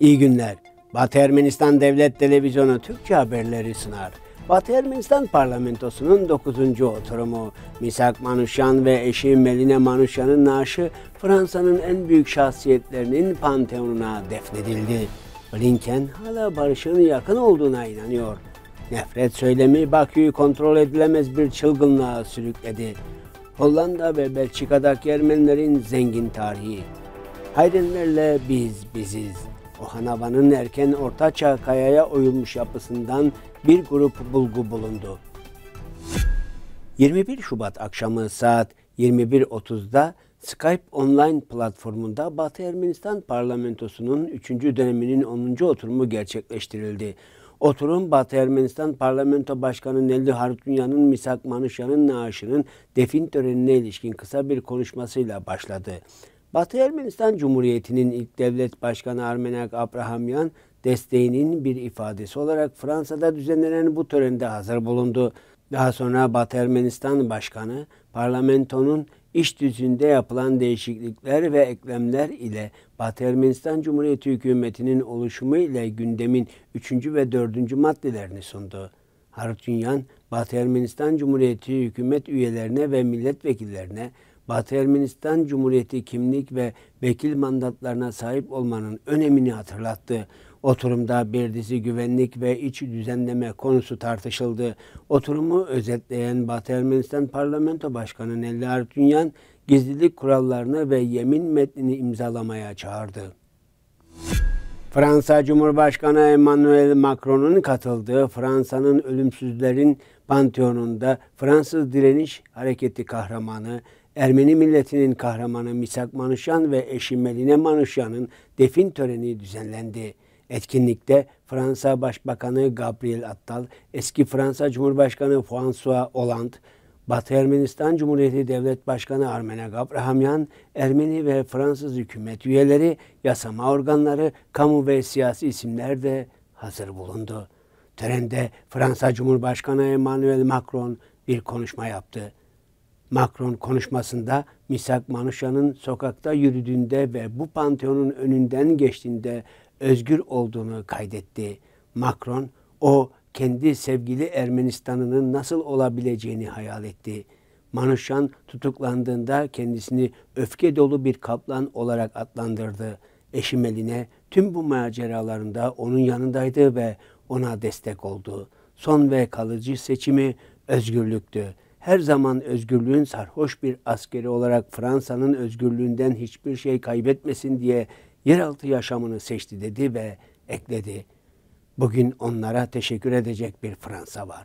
İyi günler. Batı Ermenistan Devlet Televizyonu Türkçe haberleri sunar. Batı Ermenistan Parlamentosu'nun 9. oturumu, Misak Manuşyan ve eşi Melina Manuşyan'ın naaşı Fransa'nın en büyük şahsiyetlerinin panteonuna defnedildi. Blinken hala barışın yakın olduğuna inanıyor. Nefret söylemi Bakü'yü kontrol edilemez bir çılgınlığa sürükledi. Hollanda ve Belçika'daki Ermenilerin zengin tarihi. Hayrenlerle biz biziz. Ohanavanın erken ortaçağ kayaya oyulmuş yapısından bir grup bulgu bulundu. 21 Şubat akşamı saat 21.30'da Skype online platformunda Batı Ermenistan parlamentosunun 3. döneminin 10. oturumu gerçekleştirildi. Oturum Batı Ermenistan Parlamento Başkanı Neldi Harutunyan'ın Misak Manuşyan'ın naaşının defin törenine ilişkin kısa bir konuşmasıyla başladı. Batı Ermenistan Cumhuriyeti'nin ilk devlet başkanı Armenak Abrahamyan desteğinin bir ifadesi olarak Fransa'da düzenlenen bu törende hazır bulundu. Daha sonra Batı Ermenistan Başkanı parlamentonun iş düzünde yapılan değişiklikler ve eklemler ile Batı Ermenistan Cumhuriyeti hükümetinin oluşumu ile gündemin 3. ve 4. maddelerini sundu. Harutyunyan, Batı Ermenistan Cumhuriyeti hükümet üyelerine ve milletvekillerine Batı Ermenistan Cumhuriyeti kimlik ve vekil mandatlarına sahip olmanın önemini hatırlattı. Oturumda bir dizi güvenlik ve iç düzenleme konusu tartışıldı. Oturumu özetleyen Batı Ermenistan Parlamento Başkanı Nelli Artunyan gizlilik kurallarını ve yemin metnini imzalamaya çağırdı. Fransa Cumhurbaşkanı Emmanuel Macron'un katıldığı Fransa'nın ölümsüzlerin panteonunda Fransız direniş hareketi kahramanı Ermeni milletinin kahramanı Misak Manuşyan ve eşi Meline Manuşyan'ın defin töreni düzenlendi. Etkinlikte Fransa Başbakanı Gabriel Attal, eski Fransa Cumhurbaşkanı François Hollande, Batı Ermenistan Cumhuriyeti Devlet Başkanı Armene Gabrahamyan, Ermeni ve Fransız hükümet üyeleri, yasama organları, kamu ve siyasi isimler de hazır bulundu. Törende Fransa Cumhurbaşkanı Emmanuel Macron bir konuşma yaptı. Macron konuşmasında Misak Manuşa'nın sokakta yürüdüğünde ve bu panteonun önünden geçtiğinde özgür olduğunu kaydetti. Macron o kendi sevgili Ermenistan'ının nasıl olabileceğini hayal etti. Manuşan tutuklandığında kendisini öfke dolu bir kaplan olarak adlandırdı. Eşi eline tüm bu maceralarında onun yanındaydı ve ona destek oldu. Son ve kalıcı seçimi özgürlüktü her zaman özgürlüğün sarhoş bir askeri olarak Fransa'nın özgürlüğünden hiçbir şey kaybetmesin diye yeraltı yaşamını seçti dedi ve ekledi. Bugün onlara teşekkür edecek bir Fransa var.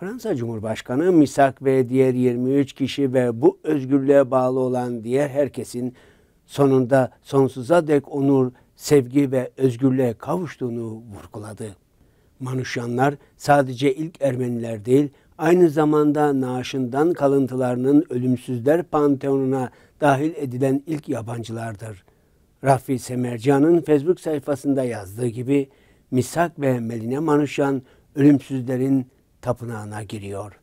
Fransa Cumhurbaşkanı Misak ve diğer 23 kişi ve bu özgürlüğe bağlı olan diğer herkesin sonunda sonsuza dek onur, sevgi ve özgürlüğe kavuştuğunu vurguladı. Manuşyanlar sadece ilk Ermeniler değil, aynı zamanda naaşından kalıntılarının ölümsüzler panteonuna dahil edilen ilk yabancılardır. Rafi Semercan'ın Facebook sayfasında yazdığı gibi Misak ve Meline Manuşan ölümsüzlerin tapınağına giriyor.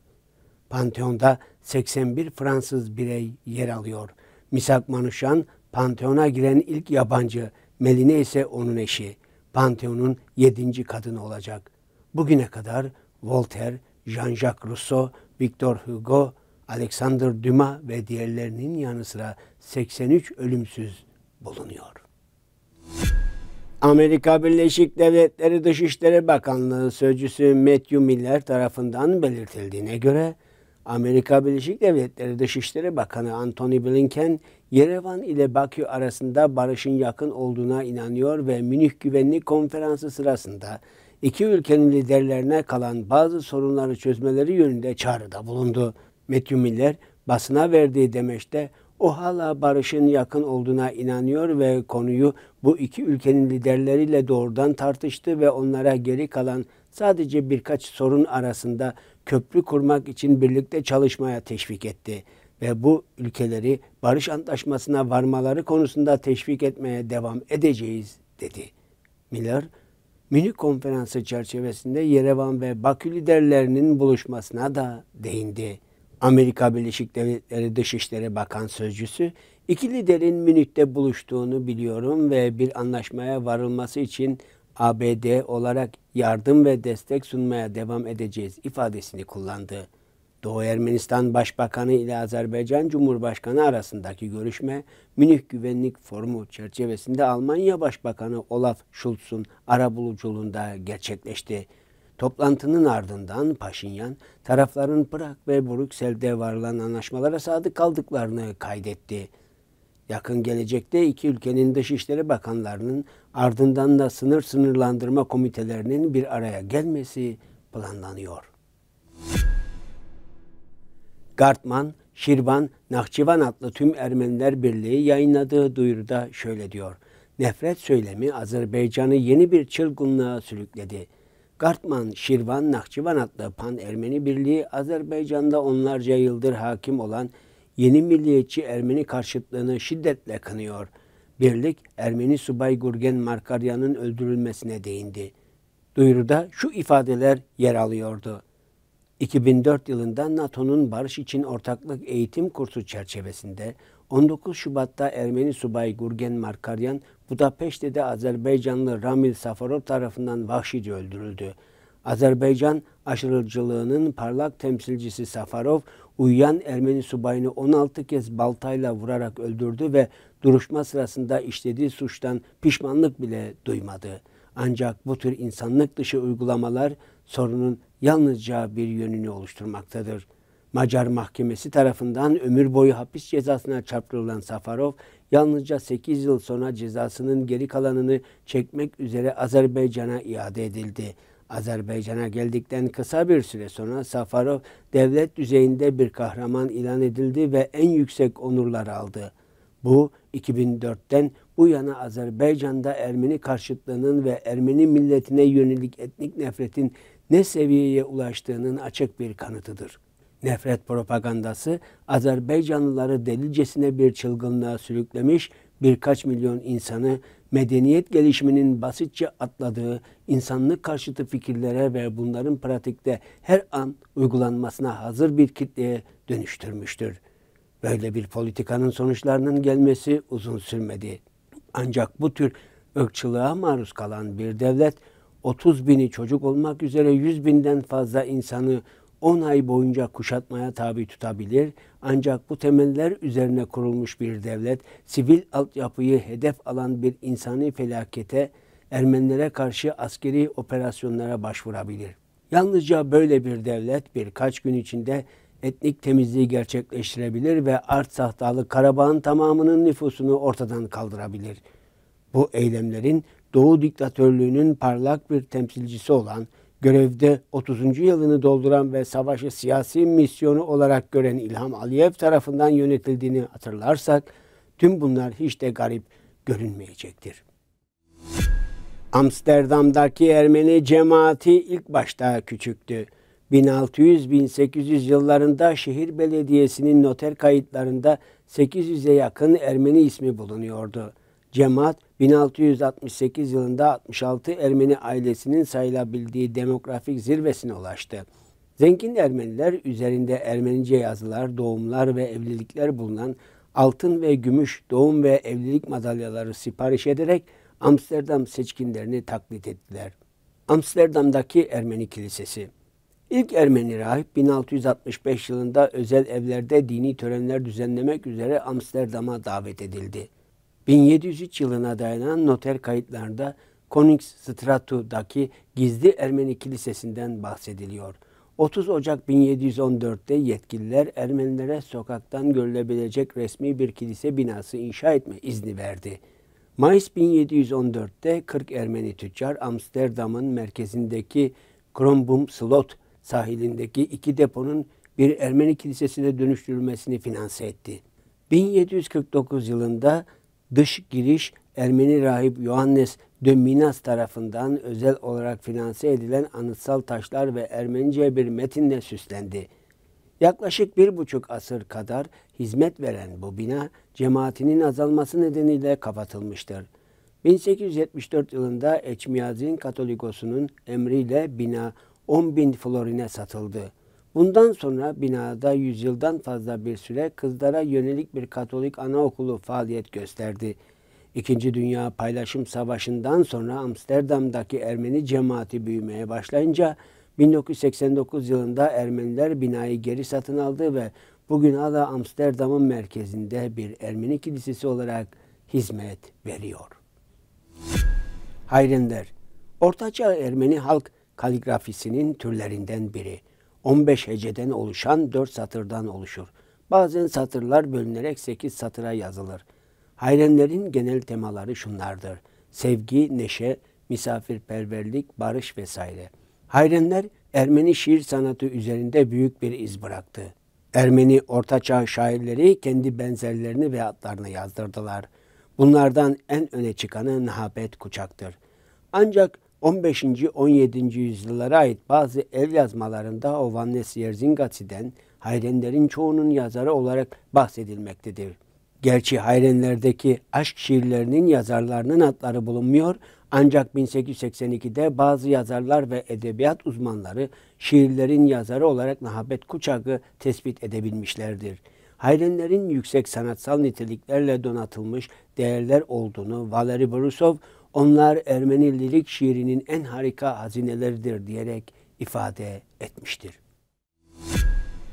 Panteonda 81 Fransız birey yer alıyor. Misak Manuşan panteona giren ilk yabancı, Meline ise onun eşi. Panteonun yedinci kadını olacak. Bugüne kadar Voltaire, Jean-Jacques Rousseau, Victor Hugo, Alexander Dumas ve diğerlerinin yanı sıra 83 ölümsüz bulunuyor. Amerika Birleşik Devletleri Dışişleri Bakanlığı Sözcüsü Matthew Miller tarafından belirtildiğine göre Amerika Birleşik Devletleri Dışişleri Bakanı Antony Blinken, Yerevan ile Bakü arasında barışın yakın olduğuna inanıyor ve Münih Güvenlik Konferansı sırasında iki ülkenin liderlerine kalan bazı sorunları çözmeleri yönünde çağrıda bulundu. Matthew Miller basına verdiği demeçte o hala barışın yakın olduğuna inanıyor ve konuyu bu iki ülkenin liderleriyle doğrudan tartıştı ve onlara geri kalan sadece birkaç sorun arasında köprü kurmak için birlikte çalışmaya teşvik etti ve bu ülkeleri barış antlaşmasına varmaları konusunda teşvik etmeye devam edeceğiz dedi. Miller Mini Konferansı çerçevesinde Yerevan ve Bakü liderlerinin buluşmasına da değindi. Amerika Birleşik Devletleri Dışişleri Bakan Sözcüsü, iki liderin Münih'te buluştuğunu biliyorum ve bir anlaşmaya varılması için ABD olarak yardım ve destek sunmaya devam edeceğiz ifadesini kullandı. Doğu Ermenistan Başbakanı ile Azerbaycan Cumhurbaşkanı arasındaki görüşme Münih Güvenlik Forumu çerçevesinde Almanya Başbakanı Olaf Scholz'un arabuluculuğunda gerçekleşti. Toplantının ardından Paşinyan tarafların Prag ve Brüksel'de varılan anlaşmalara sadık kaldıklarını kaydetti. Yakın gelecekte iki ülkenin dışişleri bakanlarının ardından da sınır sınırlandırma komitelerinin bir araya gelmesi planlanıyor. Gartman, Şirvan, Nakçıvan adlı tüm Ermeniler Birliği yayınladığı duyuruda şöyle diyor. Nefret söylemi Azerbaycan'ı yeni bir çılgınlığa sürükledi. Gartman, Şirvan, Nakçıvan adlı Pan Ermeni Birliği Azerbaycan'da onlarca yıldır hakim olan yeni milliyetçi Ermeni karşıtlığını şiddetle kınıyor. Birlik Ermeni subay Gurgen Markaryan'ın öldürülmesine değindi. Duyuruda şu ifadeler yer alıyordu. 2004 yılında NATO'nun barış için ortaklık eğitim kursu çerçevesinde 19 Şubat'ta Ermeni subay Gurgen Markaryan Budapeşte'de Azerbaycanlı Ramil Safarov tarafından vahşice öldürüldü. Azerbaycan aşırıcılığının parlak temsilcisi Safarov, uyuyan Ermeni subayını 16 kez baltayla vurarak öldürdü ve duruşma sırasında işlediği suçtan pişmanlık bile duymadı. Ancak bu tür insanlık dışı uygulamalar sorunun yalnızca bir yönünü oluşturmaktadır. Macar mahkemesi tarafından ömür boyu hapis cezasına çarptırılan Safarov, yalnızca 8 yıl sonra cezasının geri kalanını çekmek üzere Azerbaycan'a iade edildi. Azerbaycan'a geldikten kısa bir süre sonra Safarov devlet düzeyinde bir kahraman ilan edildi ve en yüksek onurlar aldı. Bu 2004'ten bu yana Azerbaycan'da Ermeni karşıtlığının ve Ermeni milletine yönelik etnik nefretin ne seviyeye ulaştığının açık bir kanıtıdır. Nefret propagandası Azerbaycanlıları delicesine bir çılgınlığa sürüklemiş birkaç milyon insanı medeniyet gelişiminin basitçe atladığı insanlık karşıtı fikirlere ve bunların pratikte her an uygulanmasına hazır bir kitleye dönüştürmüştür. Böyle bir politikanın sonuçlarının gelmesi uzun sürmedi. Ancak bu tür ırkçılığa maruz kalan bir devlet 30 bini çocuk olmak üzere 100 binden fazla insanı 10 ay boyunca kuşatmaya tabi tutabilir. Ancak bu temeller üzerine kurulmuş bir devlet, sivil altyapıyı hedef alan bir insani felakete, Ermenilere karşı askeri operasyonlara başvurabilir. Yalnızca böyle bir devlet birkaç gün içinde etnik temizliği gerçekleştirebilir ve Art sahtalı Karabağ'ın tamamının nüfusunu ortadan kaldırabilir. Bu eylemlerin Doğu diktatörlüğünün parlak bir temsilcisi olan, görevde 30. yılını dolduran ve savaşı siyasi misyonu olarak gören İlham Aliyev tarafından yönetildiğini hatırlarsak, tüm bunlar hiç de garip görünmeyecektir. Amsterdam'daki Ermeni cemaati ilk başta küçüktü. 1600-1800 yıllarında şehir belediyesinin noter kayıtlarında 800'e yakın Ermeni ismi bulunuyordu. Cemaat 1668 yılında 66 Ermeni ailesinin sayılabildiği demografik zirvesine ulaştı. Zengin Ermeniler üzerinde Ermenice yazılar, doğumlar ve evlilikler bulunan altın ve gümüş doğum ve evlilik madalyaları sipariş ederek Amsterdam seçkinlerini taklit ettiler. Amsterdam'daki Ermeni Kilisesi İlk Ermeni rahip 1665 yılında özel evlerde dini törenler düzenlemek üzere Amsterdam'a davet edildi. 1703 yılına dayanan noter kayıtlarda Koningstratu'daki gizli Ermeni kilisesinden bahsediliyor. 30 Ocak 1714'te yetkililer Ermenilere sokaktan görülebilecek resmi bir kilise binası inşa etme izni verdi. Mayıs 1714'te 40 Ermeni tüccar Amsterdam'ın merkezindeki Krombum Slot sahilindeki iki deponun bir Ermeni kilisesine dönüştürülmesini finanse etti. 1749 yılında dış giriş Ermeni rahip Yohannes Döminas tarafından özel olarak finanse edilen anıtsal taşlar ve Ermenice bir metinle süslendi. Yaklaşık bir buçuk asır kadar hizmet veren bu bina cemaatinin azalması nedeniyle kapatılmıştır. 1874 yılında Eçmiyazin Katolikosu'nun emriyle bina 10 bin florine satıldı. Bundan sonra binada yüzyıldan fazla bir süre kızlara yönelik bir Katolik anaokulu faaliyet gösterdi. İkinci Dünya Paylaşım Savaşı'ndan sonra Amsterdam'daki Ermeni cemaati büyümeye başlayınca 1989 yılında Ermeniler binayı geri satın aldı ve bugün hala Amsterdam'ın merkezinde bir Ermeni kilisesi olarak hizmet veriyor. Hayrender, Ortaçağ Ermeni halk kaligrafisinin türlerinden biri. 15 heceden oluşan 4 satırdan oluşur. Bazen satırlar bölünerek 8 satıra yazılır. Hayrenlerin genel temaları şunlardır. Sevgi, neşe, misafirperverlik, barış vesaire. Hayrenler Ermeni şiir sanatı üzerinde büyük bir iz bıraktı. Ermeni ortaçağ şairleri kendi benzerlerini ve adlarını yazdırdılar. Bunlardan en öne çıkanı Nahabet Kuçak'tır. Ancak 15. 17. yüzyıllara ait bazı el yazmalarında Ovannes Yerzingasi'den Hayrenlerin çoğunun yazarı olarak bahsedilmektedir. Gerçi Hayrenlerdeki aşk şiirlerinin yazarlarının adları bulunmuyor ancak 1882'de bazı yazarlar ve edebiyat uzmanları şiirlerin yazarı olarak Nahabet Kuçak'ı tespit edebilmişlerdir. Hayrenlerin yüksek sanatsal niteliklerle donatılmış değerler olduğunu Valery Borusov onlar Ermeni lirik şiirinin en harika hazineleridir diyerek ifade etmiştir.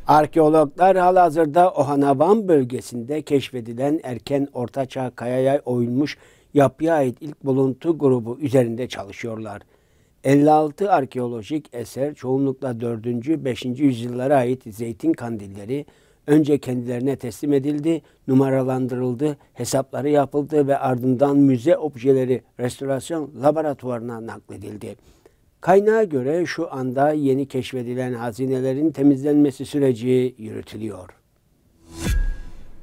Arkeologlar halihazırda Ohanavan bölgesinde keşfedilen erken ortaçağ kayaya oyulmuş yapıya ait ilk buluntu grubu üzerinde çalışıyorlar. 56 arkeolojik eser çoğunlukla 4. 5. yüzyıllara ait zeytin kandilleri, önce kendilerine teslim edildi, numaralandırıldı, hesapları yapıldı ve ardından müze objeleri restorasyon laboratuvarına nakledildi. Kaynağa göre şu anda yeni keşfedilen hazinelerin temizlenmesi süreci yürütülüyor.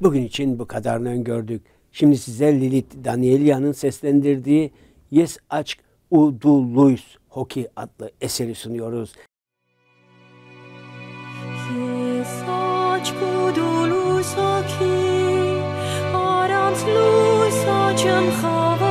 Bugün için bu kadarını öngördük. Şimdi size Lilith Danielia'nın seslendirdiği Yes Aç Udu Luis Hoki adlı eseri sunuyoruz. Աչքուդ ու լույս հոգի, առանց լույս աչեմ խավար